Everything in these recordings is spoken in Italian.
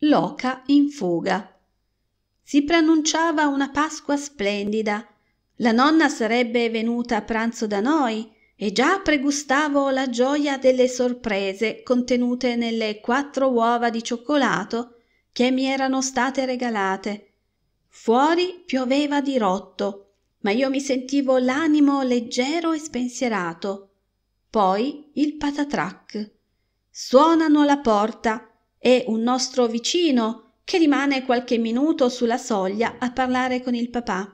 L'oca in fuga. Si preannunciava una Pasqua splendida. La nonna sarebbe venuta a pranzo da noi e già pregustavo la gioia delle sorprese contenute nelle quattro uova di cioccolato che mi erano state regalate. Fuori pioveva di rotto, ma io mi sentivo l'animo leggero e spensierato. Poi il patatrac. Suonano alla porta e un nostro vicino che rimane qualche minuto sulla soglia a parlare con il papà.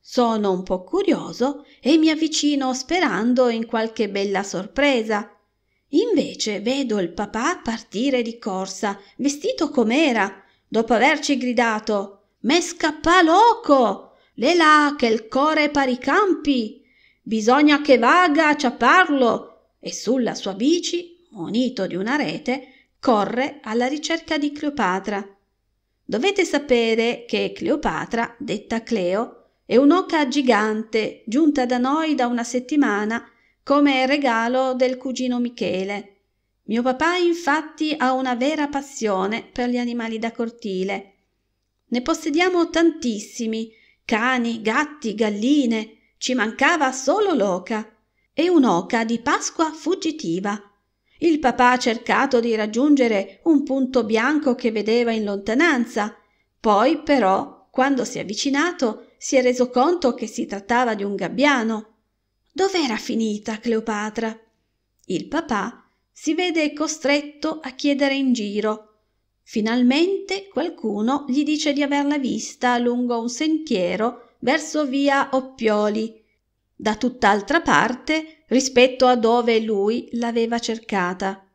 Sono un po' curioso e mi avvicino sperando in qualche bella sorpresa. Invece vedo il papà partire di corsa, vestito com'era, dopo averci gridato «Me scappa loco! Le là che il core pari campi! Bisogna che vaga a ciapparlo!» e sulla sua bici, munito di una rete, corre alla ricerca di Cleopatra. Dovete sapere che Cleopatra, detta Cleo, è un'oca gigante giunta da noi da una settimana come regalo del cugino Michele. Mio papà infatti ha una vera passione per gli animali da cortile. Ne possediamo tantissimi, cani, gatti, galline, ci mancava solo l'oca. È un'oca di Pasqua fuggitiva il papà ha cercato di raggiungere un punto bianco che vedeva in lontananza. Poi, però, quando si è avvicinato, si è reso conto che si trattava di un gabbiano. Dov'era finita Cleopatra? Il papà si vede costretto a chiedere in giro. Finalmente qualcuno gli dice di averla vista lungo un sentiero verso via Oppioli da tutt'altra parte rispetto a dove lui l'aveva cercata.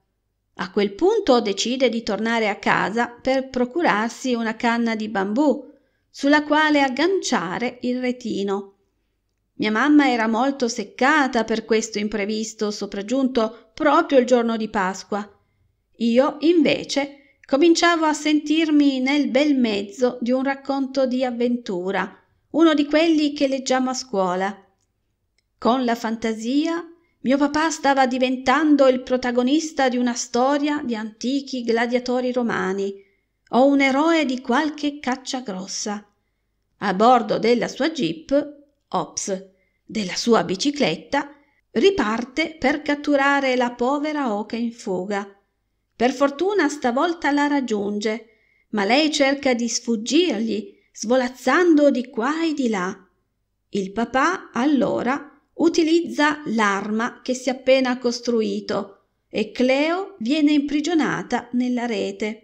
A quel punto decide di tornare a casa per procurarsi una canna di bambù sulla quale agganciare il retino. Mia mamma era molto seccata per questo imprevisto sopraggiunto proprio il giorno di Pasqua. Io, invece, cominciavo a sentirmi nel bel mezzo di un racconto di avventura, uno di quelli che leggiamo a scuola. Con la fantasia mio papà stava diventando il protagonista di una storia di antichi gladiatori romani o un eroe di qualche caccia grossa. A bordo della sua jeep, ops, della sua bicicletta, riparte per catturare la povera oca in fuga. Per fortuna stavolta la raggiunge, ma lei cerca di sfuggirgli, svolazzando di qua e di là. Il papà allora utilizza l'arma che si è appena costruito e Cleo viene imprigionata nella rete.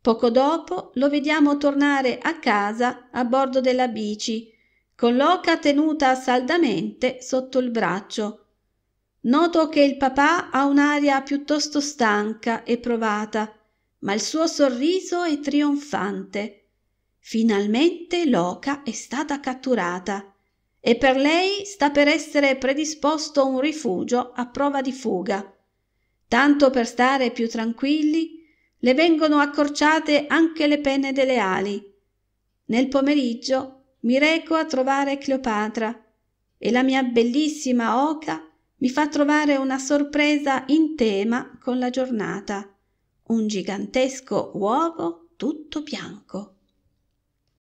Poco dopo lo vediamo tornare a casa a bordo della bici, con l'oca tenuta saldamente sotto il braccio. Noto che il papà ha un'aria piuttosto stanca e provata, ma il suo sorriso è trionfante. Finalmente l'oca è stata catturata e per lei sta per essere predisposto un rifugio a prova di fuga. Tanto per stare più tranquilli, le vengono accorciate anche le penne delle ali. Nel pomeriggio mi reco a trovare Cleopatra e la mia bellissima oca mi fa trovare una sorpresa in tema con la giornata, un gigantesco uovo tutto bianco.